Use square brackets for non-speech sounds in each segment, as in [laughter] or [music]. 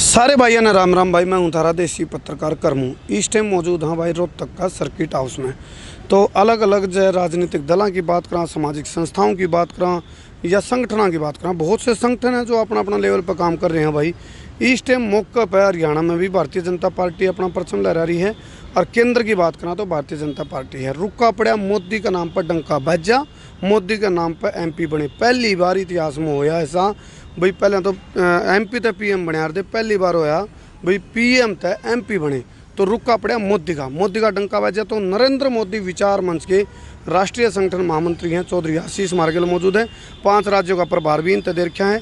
सारे भाइयों ने राम राम भाई मैं हूँ धारा देसी पत्रकार हूँ इस टाइम मौजूद हाँ भाई रोहतक का सर्किट हाउस में तो अलग अलग जो राजनीतिक दलों की बात करा सामाजिक संस्थाओं की बात करा या संगठनों की बात करा बहुत से संगठन हैं जो अपना अपना लेवल पर काम कर रहे हैं भाई इस टाइम मौका पर हरियाणा में भी भारतीय जनता पार्टी अपना परचम लहरा रही है और केंद्र की बात करा तो भारतीय जनता पार्टी है रुका पड़ा मोदी के नाम पर डंका बजा मोदी के नाम पर एम बने पहली बार इतिहास में होया ऐसा बी पहले तो एम पी तो पी एम बने ਵਾਰ पहली बार होया बी पी एम तो रुका पड़े मोदी का मोदी का डंका बजे तो नरेंद्र मोदी विचार मंच के राष्ट्रीय संगठन महामंत्री हैं चौधरी आशीष मार्गेल मौजूद हैं पांच राज्यों का प्रभार भी इन तदे रखा है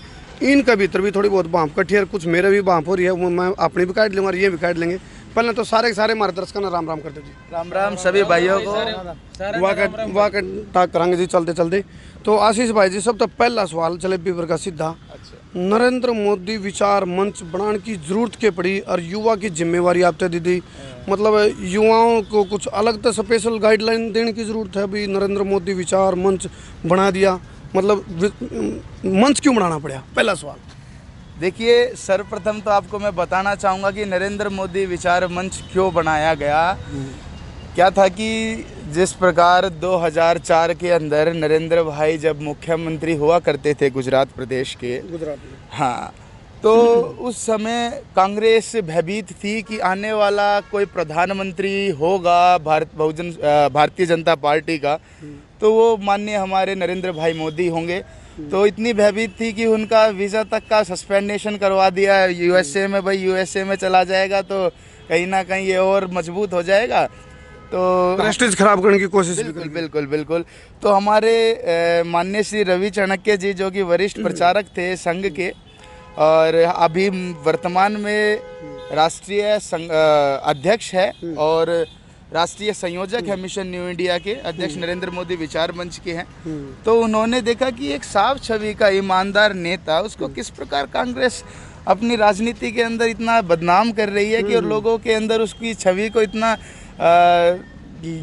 इनका भीतर भी थोड़ी बहुत भाँप कठी है कुछ मेरे भी भाप हो रही है वो मैं अपनी भी काट लूँगा ये भी काट लेंगे पहले तो सारे सारे हमारे दर्शकों ने राम राम कर दो जी राम राम सभी भाइयों को वाह का टाक करांगे जी चलते चलते तो आशीष भाई जी सब तो पहला सवाल चले बीबर का सीधा अच्छा। नरेंद्र मोदी विचार मंच बनाने की जरूरत के पड़ी और युवा की जिम्मेवारी आपते तो दीदी हाँ। मतलब युवाओं को कुछ अलग तो स्पेशल गाइडलाइन देने की ज़रूरत है अभी नरेंद्र मोदी विचार मंच बना दिया मतलब मंच क्यों बनाना पड़ा पहला सवाल देखिए सर्वप्रथम तो आपको मैं बताना चाहूँगा कि नरेंद्र मोदी विचार मंच क्यों बनाया गया क्या था कि जिस प्रकार 2004 के अंदर नरेंद्र भाई जब मुख्यमंत्री हुआ करते थे गुजरात प्रदेश के गुजरात हाँ तो उस समय कांग्रेस भयभीत थी कि आने वाला कोई प्रधानमंत्री होगा भारत बहुजन भारतीय जनता पार्टी का तो वो माननीय हमारे नरेंद्र भाई मोदी होंगे तो इतनी भयभीत थी कि उनका वीज़ा तक का सस्पेंडेशन करवा दिया है यूएसए में भाई यूएसए में चला जाएगा तो कहीं ना कहीं ये और मजबूत हो जाएगा तो प्रेस्टीज खराब करने की कोशिश बिल्कुल बिल्कुल बिल्कुल तो हमारे मान्य श्री रवि चाणक्य जी जो कि वरिष्ठ हम्म। प्रचारक थे संघ के और अभी वर्तमान में राष्ट्रीय अध्यक्ष है हम्म। और राष्ट्रीय संयोजक है हम्म। मिशन न्यू इंडिया के अध्यक्ष हम्म। नरेंद्र मोदी विचार मंच के हैं हम्म। तो उन्होंने देखा कि एक साफ छवि का ईमानदार नेता उसको किस प्रकार कांग्रेस अपनी राजनीति के अंदर इतना बदनाम कर रही है कि और लोगों के अंदर उसकी छवि को इतना आ,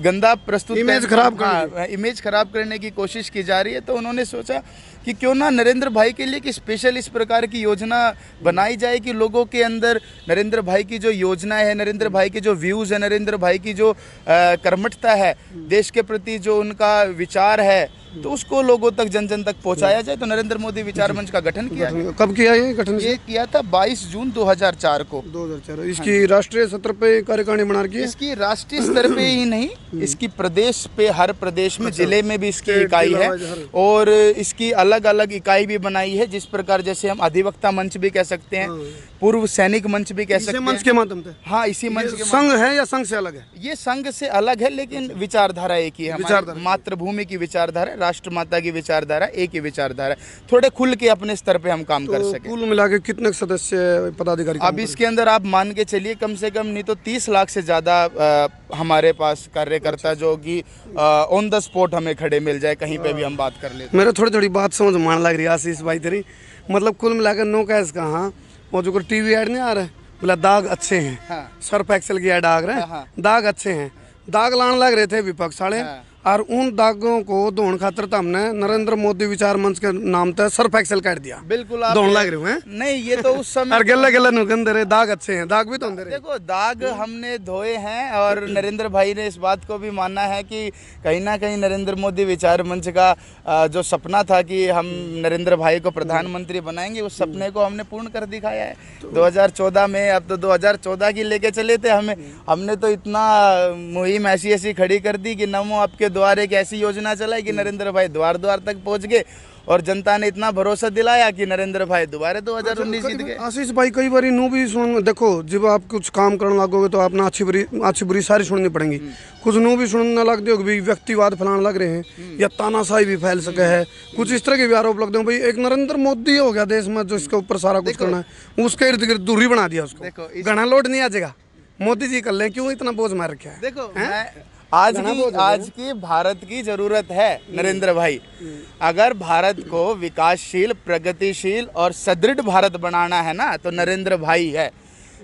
गंदा प्रस्तुत इमेज खराब कर इमेज हाँ, हाँ, खराब करने की कोशिश की जा रही है तो उन्होंने सोचा कि क्यों ना नरेंद्र भाई के लिए कि स्पेशल इस प्रकार की योजना बनाई जाए कि लोगों के अंदर नरेंद्र भाई की जो योजना है नरेंद्र भाई के जो व्यूज़ है नरेंद्र भाई की जो कर्मठता है देश के प्रति जो उनका विचार है तो उसको लोगों तक जन जन तक पहुंचाया जाए तो नरेंद्र मोदी विचार मंच का गठन किया कब किया ये गठन ये किया था 22 जून 2004 को 2004 हाँ इसकी राष्ट्रीय स्तर पे कार्यकारिणी बना रखी है इसकी राष्ट्रीय स्तर पे ही नहीं हम्म। इसकी प्रदेश पे हर प्रदेश में अच्छा। जिले में भी इसकी इकाई है और इसकी अलग अलग इकाई भी बनाई है जिस प्रकार जैसे हम अधिवक्ता मंच भी कह सकते हैं हाँ। पूर्व सैनिक मंच भी कह सकते मंच के माध्यम से हाँ इसी मंच संघ है या संघ से अलग है ये संघ से अलग है लेकिन विचारधारा एक ही है मातृभूमि की विचारधारा राष्ट्रमाता की विचारधारा एक ही विचारधारा थोड़े खुल के अपने स्तर पे हम काम तो कर सके कुल मिला के कितने सदस्य पदाधिकारी अब इसके अंदर आप मान के चलिए कम से कम नहीं तो तीस लाख से ज़्यादा हमारे पास कार्यकर्ता जो कि ऑन द स्पॉट हमें खड़े मिल जाए कहीं पे भी हम बात कर ले मेरा थोड़ी थोड़ी बात समझ मान लग रही आशीष भाई तेरी मतलब कुल मिला के नो कैश हाँ और जो टीवी एड नहीं आ रहे बोला दाग अच्छे हैं हाँ। सर्फ एक्सल की एड आग रहे हाँ। दाग अच्छे हैं दाग लाने लग रहे थे विपक्ष वाले हाँ। और उन दागों को धोन खातर तो हमने नरेंद्र मोदी विचार मंच के नाम तक सर्फ एक्सल काट दिया बिल्कुल धोने लग रहे हैं नहीं ये तो उस समय और गला गला नुकन दे रहे दाग अच्छे हैं दाग भी तो अंदर देखो दाग हमने धोए हैं और नरेंद्र भाई ने इस बात को भी माना है कि कहीं ना कहीं नरेंद्र मोदी विचार मंच का जो सपना था कि हम नरेंद्र भाई को प्रधानमंत्री बनाएंगे उस सपने को हमने पूर्ण कर दिखाया है तो- दो में अब तो दो की लेके चले थे हमें हमने तो इतना मुहिम ऐसी ऐसी खड़ी कर दी कि नमो आपके द्वारा एक ऐसी योजना चलाई कि नरेंद्र भाई द्वार द्वार तक पहुंच गए और जनता ने इतना भरोसा दिलाया कि नरेंद्र भाई दोबारा अच्छा, दो हजार उन्नीस जीत गए आशीष भाई कई बार नू भी सुन देखो जब आप कुछ काम करने लगोगे तो आपने अच्छी बुरी अच्छी बुरी सारी सुननी पड़ेंगी हम्म। कुछ नू भी सुनने लग दो व्यक्तिवाद फैलाने लग रहे हैं हम्म। या तानाशाही भी फैल सके है हम्म। कुछ इस तरह के भी आरोप लगते हैं भाई एक नरेंद्र मोदी हो गया देश में जो इसके ऊपर सारा कुछ करना है उसके इर्द गिर्द दूरी बना दिया उसको घना लोड नहीं आ जाएगा मोदी जी कर ले क्यों इतना बोझ मार रखा है देखो आज की आज की भारत की जरूरत है हम्म, नरेंद्र भाई हम्म। अगर भारत को विकासशील प्रगतिशील और सदृढ़ भारत बनाना है ना तो नरेंद्र भाई है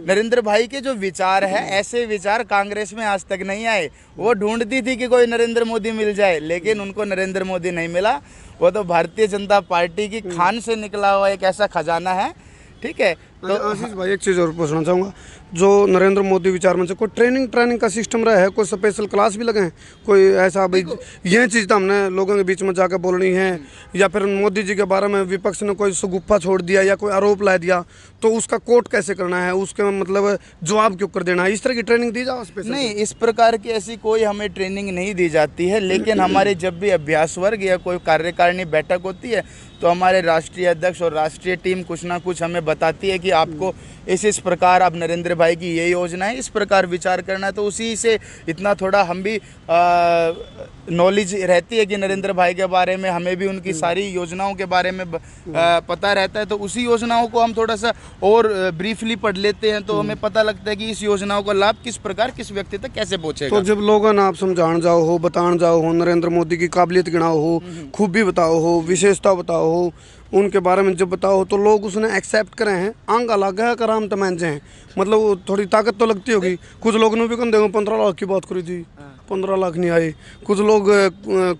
नरेंद्र भाई के जो विचार है हम्म। ऐसे विचार कांग्रेस में आज तक नहीं आए वो ढूंढती थी कि कोई नरेंद्र मोदी मिल जाए लेकिन उनको नरेंद्र मोदी नहीं मिला वो तो भारतीय जनता पार्टी की खान से निकला हुआ एक ऐसा खजाना है ठीक है तो आशीष हाँ। भाई एक चीज़ और पूछना चाहूँगा जो नरेंद्र मोदी विचार में से कोई ट्रेनिंग ट्रेनिंग का सिस्टम रहा है कोई स्पेशल क्लास भी लगे हैं कोई ऐसा भाई यह चीज़ तो हमने लोगों के बीच में जाकर बोलनी है या फिर मोदी जी के बारे में विपक्ष ने कोई सुगुफा छोड़ दिया या कोई आरोप ला दिया तो उसका कोर्ट कैसे करना है उसके मतलब जवाब क्यों कर देना है इस तरह की ट्रेनिंग दी जाओ स्पेशल नहीं इस प्रकार की ऐसी कोई हमें ट्रेनिंग नहीं दी जाती है लेकिन हमारे जब भी अभ्यास वर्ग या कोई कार्यकारिणी बैठक होती है तो हमारे राष्ट्रीय अध्यक्ष और राष्ट्रीय टीम कुछ ना कुछ हमें बताती है कि आपको इस इस प्रकार अब नरेंद्र भाई की ये योजना है इस प्रकार विचार करना तो उसी से इतना थोड़ा हम भी नॉलेज रहती है कि नरेंद्र भाई के बारे में हमें भी उनकी सारी योजनाओं के बारे में आ, पता रहता है तो उसी योजनाओं को हम थोड़ा सा और ब्रीफली पढ़ लेते हैं तो हम्म। हमें पता लगता है कि इस योजनाओं का लाभ किस प्रकार किस व्यक्ति तक कैसे पहुंचे तो जब लोग आप समझान जाओ हो बतान जाओ हो नरेंद्र मोदी की काबिलियत गिनाओ हो हम्म। खूबी बताओ हो विशेषता बताओ हो उनके बारे में जब बताओ तो लोग उसने एक्सेप्ट करे हैं अंग अलग है कराम तो से हैं मतलब थोड़ी ताकत तो लगती होगी कुछ लोग ने भी कम देखो पंद्रह लाख की बात करी थी हाँ। पंद्रह लाख नहीं आई कुछ लोग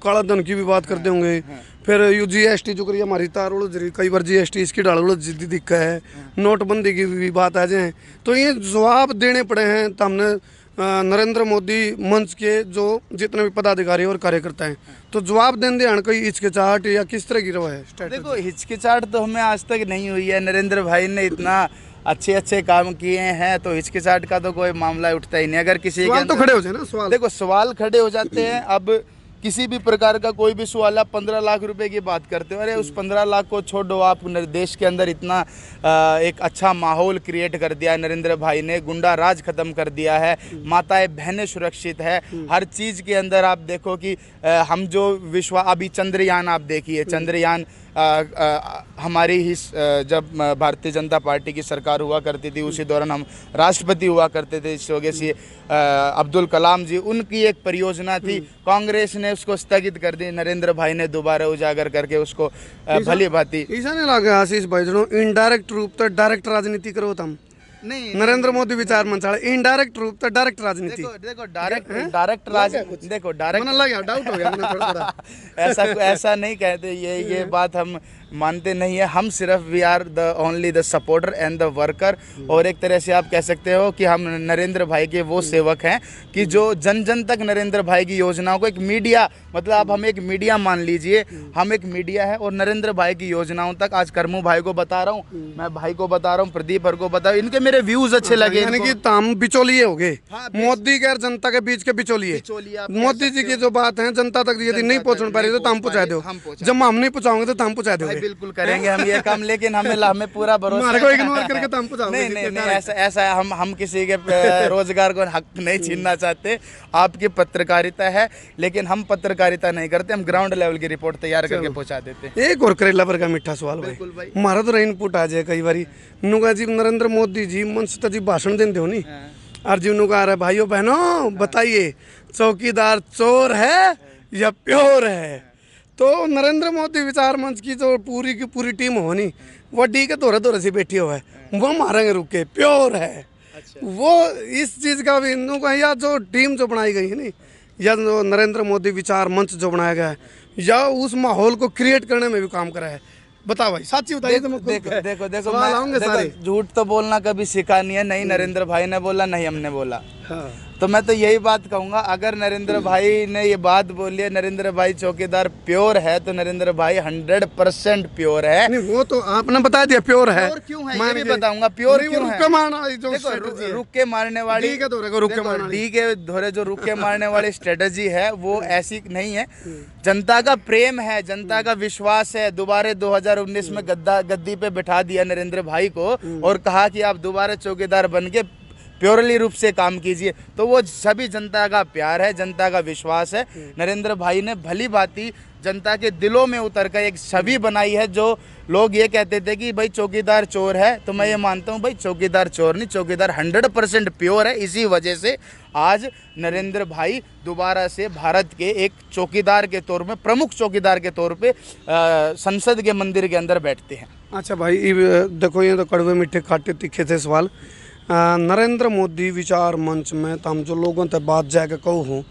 काला धन की भी बात करते हाँ। होंगे हाँ। फिर यू जी एस टी जो करिए हमारी तार उलझ रही कई बार जी एस टी इसकी डाल उलझ दिक्कत है नोटबंदी की भी बात आ जाए तो ये जवाब देने पड़े हैं तो हमने नरेंद्र मोदी मंच के जो जितने भी पदाधिकारी और कार्यकर्ता हैं तो जवाब दें दे कोई हिचकिचाहट या किस तरह की रो है देखो हिचकिचाहट तो हमें आज तक नहीं हुई है नरेंद्र भाई ने इतना अच्छे अच्छे काम किए हैं तो हिचकिचाहट का तो कोई मामला उठता ही नहीं अगर किसी सवाल तो खड़े हो जाए ना सवाल देखो सवाल खड़े हो जाते हैं अब किसी भी प्रकार का कोई भी सवाल आप पंद्रह लाख रुपए की बात करते हो अरे उस पंद्रह लाख को छोड़ो आप देश के अंदर इतना एक अच्छा माहौल क्रिएट कर दिया है नरेंद्र भाई ने गुंडा राज खत्म कर दिया है माताएं बहनें सुरक्षित है हर चीज़ के अंदर आप देखो कि हम जो विश्वा अभी चंद्रयान आप देखिए चंद्रयान आ, आ, हमारी ही जब भारतीय जनता पार्टी की सरकार हुआ करती थी उसी दौरान हम राष्ट्रपति हुआ करते थे इस वजह से अब्दुल कलाम जी उनकी एक परियोजना थी कांग्रेस ने उसको स्थगित कर दी नरेंद्र भाई ने दोबारा उजागर करके उसको भली भाती भांति नहीं लागे आशीष भाई जो इनडायरेक्ट रूप से डायरेक्ट राजनीति करो तम नहीं नरेंद्र मोदी विचार मन इनडायरेक्ट रूप से डायरेक्ट राजनीति देखो देखो डायरेक्ट डायरेक्ट राज देखो डायरेक्ट डाउट हो गया [laughs] ऐसा ऐसा नहीं कहते ये ये [laughs] बात हम मानते नहीं है हम सिर्फ we are the only the supporter and the worker और एक तरह से आप कह सकते हो कि हम नरेंद्र भाई के वो सेवक हैं कि जो जन जन तक नरेंद्र भाई की योजनाओं को एक मीडिया मतलब आप हम एक मीडिया मान लीजिए हम एक मीडिया है और नरेंद्र भाई की योजनाओं तक आज कर्मू भाई को बता रहा हूँ मैं भाई को बता रहा हूँ प्रदीप हर को बता रहा हूँ इनके मेरे व्यूज अच्छे हाँ, लगे की कि बिचौलिए हो गए हाँ, मोदी के जनता के बीच के बिचौलिए मोदी जी की जो बात है जनता तक यदि नहीं पहुँच पा रही तो, तो हम पहुँचा दो जब हम नहीं पहुँचाओगे तो हम पहुंचा दो बिल्कुल करेंगे हम ये काम लेकिन हमें हमें पूरा भरोसा करके तो हमको नहीं नहीं नहीं ऐसा ऐसा हम हम किसी के रोजगार को हक नहीं छीनना चाहते आपकी पत्रकारिता है लेकिन हम पत्रकारिता नहीं करते हम ग्राउंड लेवल की रिपोर्ट तैयार करके पहुँचा देते एक और करेला पर का मीठा सवाल भाई हमारा तो इनपुट आ जाए कई बार नुगा जी नरेंद्र मोदी जी मनसुता जी भाषण देते हो नी हाँ। अर्जुन नुगा रहा भाईयो बहनों बताइए चौकीदार चोर है या प्योर है तो नरेंद्र मोदी विचार मंच की जो तो पूरी की पूरी टीम होनी वो डी के धोरे धोरे से बैठी हुआ है वो मारेंगे रुके प्योर है अच्छा। वो इस चीज़ का भी हिंदू का या जो टीम जो बनाई गई है नहीं या जो नरेंद्र मोदी विचार मंच जो बनाया गया है या उस माहौल को क्रिएट करने में भी काम करा है बता भाई साची बताइए देखो, देखो देखो देखो मैं, देखो झूठ तो बोलना कभी सीखा नहीं है नहीं हम्म। नरेंद्र भाई ने बोला नहीं हमने बोला हाँ। तो मैं तो यही बात कहूँगा अगर नरेंद्र भाई ने ये बात बोली है नरेंद्र भाई चौकीदार प्योर है तो नरेंद्र भाई हंड्रेड परसेंट प्योर है नहीं वो तो आपने बता दिया प्योर है प्योर क्यों है मैं भी बताऊंगा प्योर क्यों रुक मारना जो रुक के मारने वाली डी के तो धोरे जो रुक के [laughs] मारने वाली स्ट्रेटेजी है वो हम्म। ऐसी नहीं है हम्म। जनता का प्रेम है जनता हम्म। का विश्वास है दोबारे 2019 में गद्दा गद्दी पे बैठा दिया नरेंद्र भाई को और कहा कि आप दोबारा चौकीदार बन के प्योरली रूप से काम कीजिए तो वो सभी जनता का प्यार है जनता का विश्वास है हम्म। नरेंद्र भाई ने भली भांति जनता के दिलों में उतर कर एक छवि बनाई है जो लोग ये कहते थे कि भाई चौकीदार चोर है तो मैं ये हम्म। मानता हूँ भाई चौकीदार चोर नहीं चौकीदार हंड्रेड परसेंट प्योर है इसी वजह से आज नरेंद्र भाई दोबारा से भारत के एक चौकीदार के तौर में प्रमुख चौकीदार के तौर पर संसद के मंदिर के अंदर बैठते हैं अच्छा भाई देखो ये तो कड़वे मीठे खाटे तीखे थे सवाल नरेंद्र मोदी विचार मंच में तमाम तो जो लोगों तक बात जाकर कहू कहूँ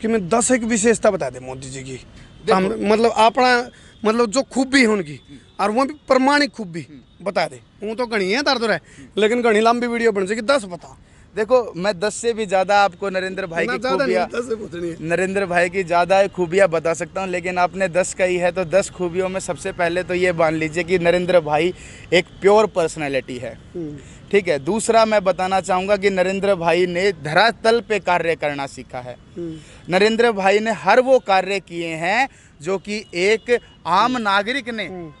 कि मैं दस एक विशेषता बता दे मोदी जी की तो मतलब अपना मतलब जो खूबी है उनकी और वो भी प्रमाणिक खूबी हम्म। बता दे वो तो घनी है दर्द रहे लेकिन घनी लंबी वीडियो बन जाएगी दस बताओ देखो मैं दस से भी ज्यादा आपको नरेंद्र भाई की खूबियाँ नरेंद्र भाई की ज्यादा खूबियाँ बता सकता हूँ लेकिन आपने दस कही है तो दस खूबियों में सबसे पहले तो ये मान लीजिए कि नरेंद्र भाई एक प्योर पर्सनैलिटी है हम्म। ठीक है दूसरा मैं बताना चाहूंगा कि नरेंद्र भाई ने धरातल पे कार्य करना सीखा है हम्म। नरेंद्र भाई ने हर वो कार्य किए हैं जो कि एक आम नागरिक ने हम्म।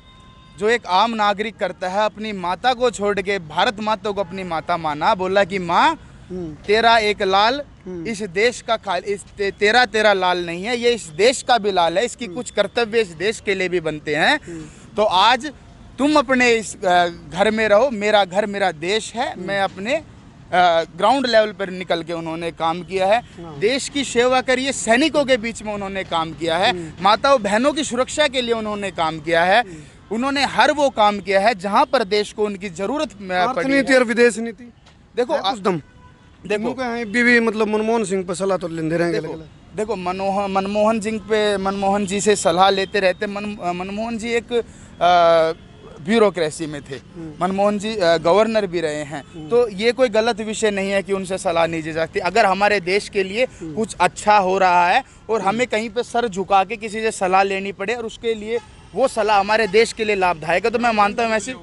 जो एक आम नागरिक करता है अपनी माता को छोड़ के भारत माता को अपनी माता माना बोला कि माँ हम्म। तेरा एक लाल हम्म। इस देश का खाल इस ते, तेरा तेरा लाल नहीं है ये इस देश का भी लाल है इसकी हम्म। कुछ कर्तव्य इस देश के लिए भी बनते हैं तो आज तुम अपने इस घर में रहो मेरा घर मेरा देश है मैं अपने ग्राउंड लेवल पर निकल के उन्होंने काम किया है हाँ। देश की सेवा करिए सैनिकों के बीच में उन्होंने काम किया है माताओं बहनों की सुरक्षा के लिए उन्होंने काम किया है उन्होंने हर वो काम किया है जहाँ पर देश को उनकी जरूरत नीति और विदेश नीति देखो एकदम देखो बीवी मतलब मनमोहन सिंह पर सलाह तो लेते रहेंगे देखो मनोहन मनमोहन सिंह पे मनमोहन जी से सलाह लेते रहते मन मनमोहन जी एक ब्यूरोक्रेसी में थे हम्म। मनमोहन जी गवर्नर भी रहे हैं हम्म। तो ये कोई गलत विषय नहीं है कि उनसे सलाह नहीं दी जाती अगर हमारे देश के लिए हम्म। कुछ अच्छा हो रहा है और हमें कहीं पे सर झुका के किसी से सलाह लेनी पड़े और उसके लिए वो सलाह हमारे देश के लिए लाभदायक है तो मैं मानता हूँ वैसी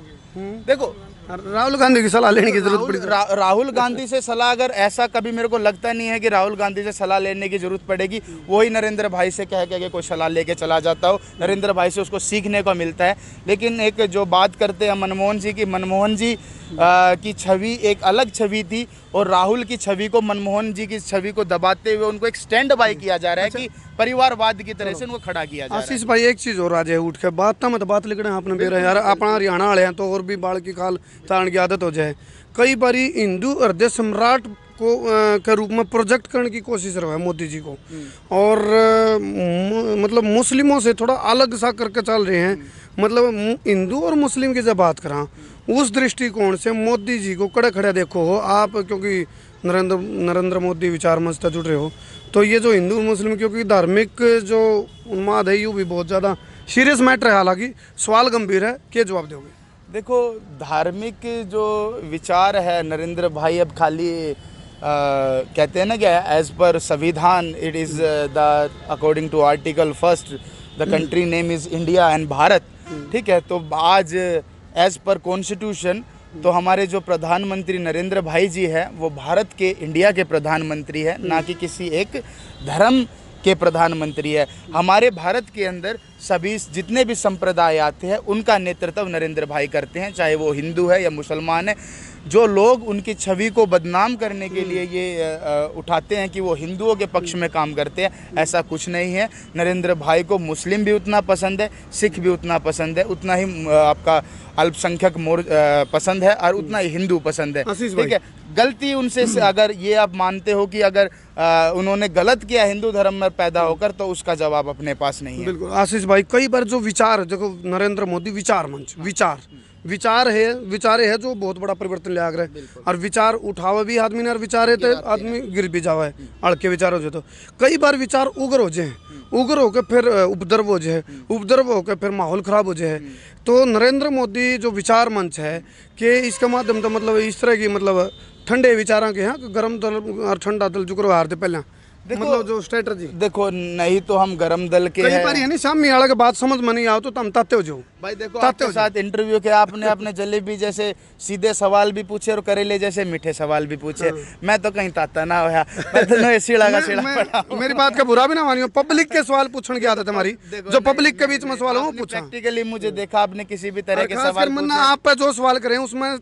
देखो राहुल गांधी की सलाह लेने की जरूरत पड़ी तो। रा, राहुल गांधी से सलाह अगर ऐसा कभी मेरे को लगता नहीं है कि राहुल गांधी से सलाह लेने की जरूरत पड़ेगी वही नरेंद्र भाई से कह के कोई सलाह लेके चला जाता हो नरेंद्र भाई से उसको सीखने को मिलता है लेकिन एक जो बात करते हैं मनमोहन जी की मनमोहन जी की छवि एक अलग छवि थी और राहुल की छवि को मनमोहन जी की छवि को दबाते हुए उनको एक स्टैंड बाई किया जा रहा है अच्छा। कि परिवारवाद की तरह से उनको खड़ा किया जा रहा है आशीष भाई एक चीज़ और आज है उठ के बात तो मत बात हैं आपने यार अपना हरियाणा वाले हैं तो और भी बाढ़ की काल तारण की आदत हो जाए कई बार हिंदू हृदय सम्राट को आ, के रूप में प्रोजेक्ट करने की कोशिश रहा है मोदी जी को हम्म। और आ, म, मतलब मुस्लिमों से थोड़ा अलग सा करके चल रहे हैं मतलब हिंदू और मुस्लिम की जब बात करा उस दृष्टिकोण से मोदी जी को कड़े खड़े देखो हो आप क्योंकि नरेंद्र नरेंद्र मोदी विचार मंच से जुड़ रहे हो तो ये जो हिंदू मुस्लिम क्योंकि धार्मिक जो उन्माद है यूँ भी बहुत ज़्यादा सीरियस मैटर है हालांकि सवाल गंभीर है क्या जवाब दोगे देखो धार्मिक जो विचार है नरेंद्र भाई अब खाली आ, कहते हैं ना क्या एज पर संविधान it is the according to article first the country name is India and Bharat ठीक है तो आज एज़ पर कॉन्स्टिट्यूशन तो हमारे जो प्रधानमंत्री नरेंद्र भाई जी हैं वो भारत के इंडिया के प्रधानमंत्री है ना कि किसी एक धर्म के प्रधानमंत्री है हमारे भारत के अंदर सभी जितने भी संप्रदाय आते हैं उनका नेतृत्व नरेंद्र भाई करते हैं चाहे वो हिंदू है या मुसलमान है जो लोग उनकी छवि को बदनाम करने के लिए ये उठाते हैं कि वो हिंदुओं के पक्ष में काम करते हैं ऐसा कुछ नहीं है नरेंद्र भाई को मुस्लिम भी उतना पसंद है सिख भी उतना पसंद है उतना ही आपका अल्पसंख्यक मोर पसंद है और उतना ही हिंदू पसंद है ठीक है गलती उनसे अगर ये आप मानते हो कि अगर आ, उन्होंने गलत किया हिंदू धर्म में पैदा हम्म। होकर तो उसका जवाब अपने पास नहीं है बिल्कुल आशीष भाई कई बार जो विचार देखो नरेंद्र मोदी विचार मंच विचार विचार है विचार है जो बहुत बड़ा परिवर्तन आग रहे और विचार उठावे भी आदमी ने और विचार है तो आदमी गिर भी जावा है अड़के विचार हो जाए तो कई बार विचार उग्र हो जाए उग्र होकर फिर उपद्रव हो जाए उपद्रव होकर फिर माहौल खराब हो जाए तो नरेंद्र मोदी जो विचार मंच है कि इसका माध्यम तो मतलब इस तरह की मतलब ठंडे विचारों के हैं गर्म दल और ठंडा दल जुकर हारते पहले देखो मतलब जो स्ट्रेटजी देखो नहीं तो हम गरम दल के कई बार यानी सामने आला के बात समझ में नहीं आओ तो, तो हम ताते हो जो भाई देखो ताते हो साथ इंटरव्यू के आपने अपने जलेबी जैसे सीधे सवाल भी पूछे और करेले जैसे मीठे सवाल भी पूछे हाँ। मैं तो कहीं ताता ना होया ऐसी लगा सीढ़ा मेरी बात का बुरा भी ना मानियो पब्लिक के सवाल पूछने की आदत हमारी जो पब्लिक के बीच में सवाल हो पूछा प्रैक्टिकली मुझे देखा आपने किसी भी तरह के सवाल आप जो सवाल करे उसमें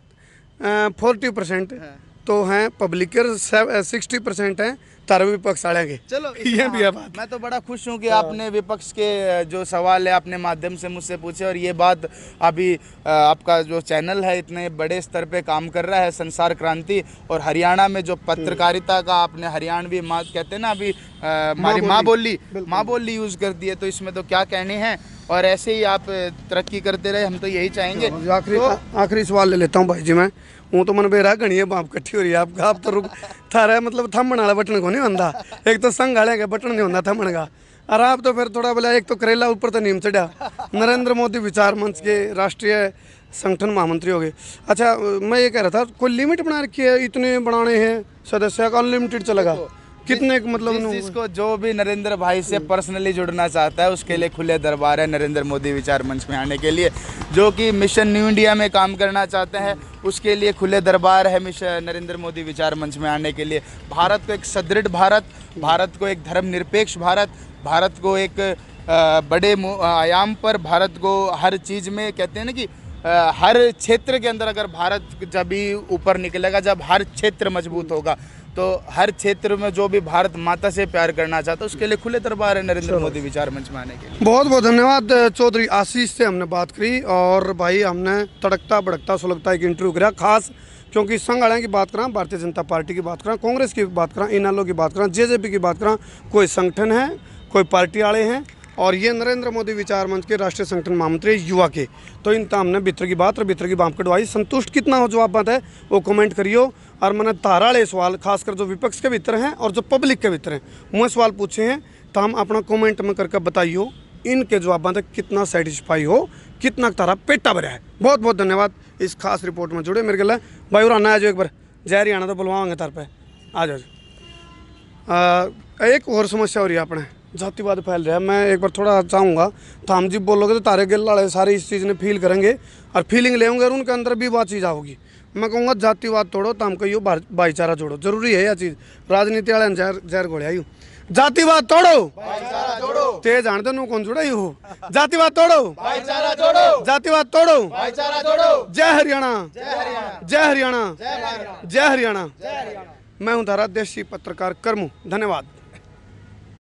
फोर्टी परसेंट तो हैं पब्लिकर सिक्सटी परसेंट हैं तारा विपक्ष आड़ेंगे चलो [laughs] ये हाँ, भी है बात मैं तो बड़ा खुश हूँ कि आपने विपक्ष के eh, जो सवाल है आपने माध्यम से मुझसे पूछे और ये बात अभी eh, आपका जो चैनल है इतने बड़े स्तर पे काम कर रहा है संसार क्रांति और हरियाणा में जो पत्रकारिता का आपने हरियाणवी माँ कहते हैं ना अभी eh, हमारी माँ बोली माँ बोली यूज़ कर दी है तो इसमें तो क्या कहने हैं और ऐसे ही आप तरक्की करते रहे हम तो यही चाहेंगे आखिरी तो आखिरी सवाल ले लेता हूँ भाई जी मैं तो मन बेरा गणी है बाप कट्ठी हो रही है आप आप तो रुक थारा मतलब थम्मण वाला बटन को नहीं होता एक तो संघ वाले गया बटन नहीं होता थम्मण का और आप तो फिर थोड़ा बोला एक तो करेला ऊपर तो नीम चढ़ा नरेंद्र मोदी विचार मंच के राष्ट्रीय संगठन महामंत्री हो गए अच्छा मैं ये कह रहा था कोई लिमिट बना रखी है इतने बनाने हैं सदस्य का अनलिमिटेड चलेगा कितने मतलब जिस को जो भी नरेंद्र भाई से पर्सनली जुड़ना चाहता है उसके लिए खुले दरबार है नरेंद्र मोदी विचार मंच में आने के लिए जो कि मिशन न्यू इंडिया में काम करना चाहते हैं उसके लिए खुले दरबार है मिशन नरेंद्र मोदी विचार मंच में आने के लिए भारत को एक सदृढ़ भारत भारत को एक धर्मनिरपेक्ष भारत भारत को एक बड़े आयाम पर भारत को हर चीज़ में कहते हैं ना कि हर क्षेत्र के अंदर अगर भारत जब भी ऊपर निकलेगा जब हर क्षेत्र मजबूत होगा तो हर क्षेत्र में जो भी भारत माता से प्यार करना चाहता है उसके लिए खुले दरबार है नरेंद्र मोदी विचार मंच में आने के लिए बहुत बहुत धन्यवाद चौधरी आशीष से हमने बात करी और भाई हमने तड़कता भड़कता सुलगता एक इंटरव्यू करा खास क्योंकि संघ हरियाणा की बात करा भारतीय जनता पार्टी की बात करा कांग्रेस की बात करा इनलो की बात करा जे की बात करा कोई संगठन है कोई पार्टी आड़े हैं और ये नरेंद्र मोदी विचार मंच के राष्ट्रीय संगठन महामंत्री युवा के तो इन तमाम ने भितर की बात और भितर की बांप कटवाई संतुष्ट कितना हो जवाब बात है वो कमेंट करियो और मैंने ले सवाल खासकर जो विपक्ष के भीतर हैं और जो पब्लिक के भीतर हैं वह सवाल पूछे हैं तो हम अपना कॉमेंट में करके बताइयो इनके जवाब तक कितना सेटिस्फाई हो कितना तारा पेटा भरा है बहुत बहुत धन्यवाद इस खास रिपोर्ट में जुड़े मेरे गला भाई और आना आ जाओ एक बार जय हरियाणा तो बुलवाओगे तार पे आ जाओ एक और समस्या हो रही है अपने जातिवाद फैल रहा है मैं एक बार थोड़ा चाहूँगा थाम तो जी बोलोगे तो तारे गिल लड़े सारे इस चीज़ ने फील करेंगे और फीलिंग लेंगे और उनके अंदर भी वह चीज़ आओगी मैं कहूँगा जातिवाद तोड़ो तो हम कहियो भाईचारा जोड़ो जरूरी है यह चीज़ राजनीति वाले जहर जहर घोड़े जातिवाद तोड़ो ते आने नु कौन जुड़े हो जातिवाद तोड़ो जातिवाद तोड़ो जय हरियाणा जय हरियाणा जय हरियाणा मैं हूँ तारा देशी पत्रकार कर्मू धन्यवाद